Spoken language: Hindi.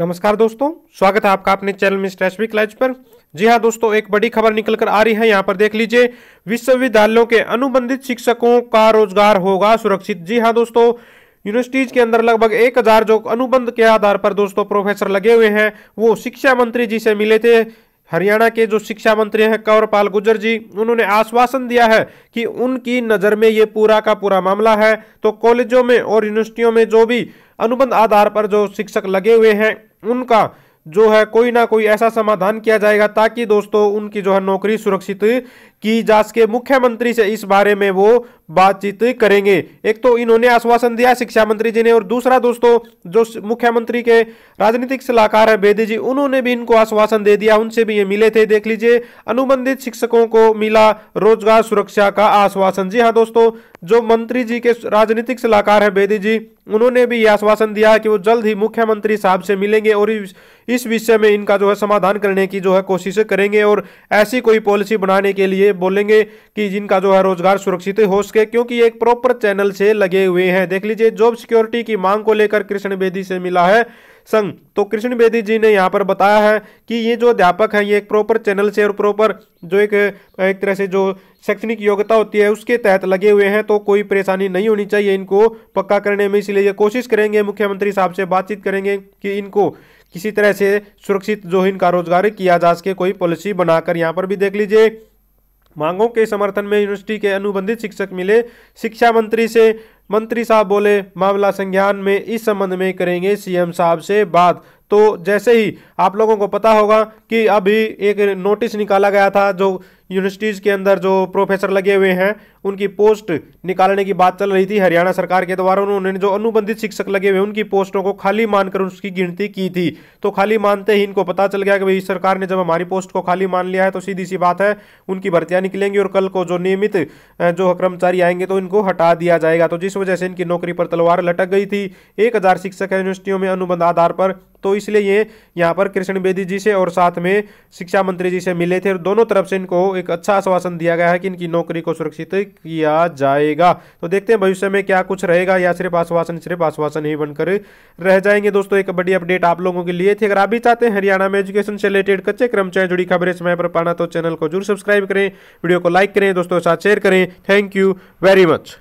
नमस्कार दोस्तों स्वागत है आपका अपने चैनल में एसविक लाइज पर जी हाँ दोस्तों एक बड़ी खबर निकल कर आ रही है यहाँ पर देख लीजिए विश्वविद्यालयों के अनुबंधित शिक्षकों का रोजगार होगा सुरक्षित जी हाँ दोस्तों यूनिवर्सिटीज के अंदर लगभग एक हजार जो अनुबंध के आधार पर दोस्तों प्रोफेसर लगे हुए हैं वो शिक्षा मंत्री जी से मिले थे हरियाणा के जो शिक्षा मंत्री हैं कंवरपाल गुजर जी उन्होंने आश्वासन दिया है कि उनकी नज़र में ये पूरा का पूरा मामला है तो कॉलेजों में और यूनिवर्सिटियों में जो भी अनुबंध आधार पर जो शिक्षक लगे हुए हैं उनका जो है कोई ना कोई ऐसा समाधान किया जाएगा ताकि दोस्तों उनकी जो है नौकरी सुरक्षित की जा सके मुख्यमंत्री से इस बारे में वो बातचीत करेंगे एक तो इन्होंने आश्वासन दिया शिक्षा मंत्री जी ने और दूसरा दोस्तों जो मुख्यमंत्री के राजनीतिक सलाहकार है बेदी जी उन्होंने भी इनको आश्वासन दे दिया उनसे भी ये मिले थे देख लीजिए अनुबंधित शिक्षकों को मिला रोजगार सुरक्षा का आश्वासन जी हाँ दोस्तों जो मंत्री जी के राजनीतिक सलाहकार है बेदी जी उन्होंने भी यह आश्वासन दिया है कि वो जल्द ही मुख्यमंत्री साहब से मिलेंगे और इस विषय में इनका जो है समाधान करने की जो है कोशिश करेंगे और ऐसी कोई पॉलिसी बनाने के लिए बोलेंगे कि जिनका जो है रोजगार सुरक्षित हो सके के क्योंकि एक प्रॉपर चैनल से लगे हुए हैं देख लीजिए जॉब सिक्योरिटी की मांग को लेकर कृष्ण बेदी से मिला है संघ तो कृष्ण बेदी जी ने यहाँ पर बताया है कि ये जो अध्यापक हैं ये एक प्रॉपर चैनल से और प्रॉपर जो एक एक तरह से जो शैक्षणिक योग्यता होती है उसके तहत लगे हुए हैं तो कोई परेशानी नहीं होनी चाहिए इनको पक्का करने में इसलिए ये कोशिश करेंगे मुख्यमंत्री साहब से बातचीत करेंगे कि इनको किसी तरह से सुरक्षित जो इनका रोजगार किया जा सके कोई पॉलिसी बनाकर यहाँ पर भी देख लीजिए मांगों के समर्थन में यूनिवर्सिटी के अनुबंधित शिक्षक मिले शिक्षा मंत्री से मंत्री साहब बोले मामला संज्ञान में इस संबंध में करेंगे सीएम साहब से बात तो जैसे ही आप लोगों को पता होगा कि अभी एक नोटिस निकाला गया था जो यूनिवर्सिटीज़ के अंदर जो प्रोफेसर लगे हुए हैं उनकी पोस्ट निकालने की बात चल रही थी हरियाणा सरकार के द्वारा उन्होंने जो अनुबंधित शिक्षक लगे हुए उनकी पोस्टों को खाली मानकर उसकी गिनती की थी तो खाली मानते ही इनको पता चल गया कि भाई सरकार ने जब हमारी पोस्ट को खाली मान लिया है तो सीधी सी बात है उनकी भर्तियाँ निकलेंगी और कल को जो नियमित जो कर्मचारी आएंगे तो इनको हटा दिया जाएगा तो जिस वजह से इनकी नौकरी पर तलवार लटक गई थी एक शिक्षक यूनिवर्सिटियों में अनुबंध आधार पर तो इसलिए ये यहाँ पर कृष्ण बेदी जी से और साथ में शिक्षा मंत्री जी से मिले थे और दोनों तरफ से इनको एक अच्छा आश्वासन दिया गया है कि इनकी नौकरी को सुरक्षित किया जाएगा तो देखते हैं भविष्य में क्या कुछ रहेगा या सिर्फ आश्वासन सिर्फ आश्वासन ही बनकर रह जाएंगे दोस्तों एक बड़ी अपडेट आप लोगों के लिए थी अगर आप भी चाहते हैं हरियाणा में एजुकेशन से रिलेटेड कच्चे क्रम चाहे जुड़ी खबरें समय पर पाना तो चैनल को जरूर सब्सक्राइब करें वीडियो को लाइक करें दोस्तों के साथ शेयर करें थैंक यू वेरी मच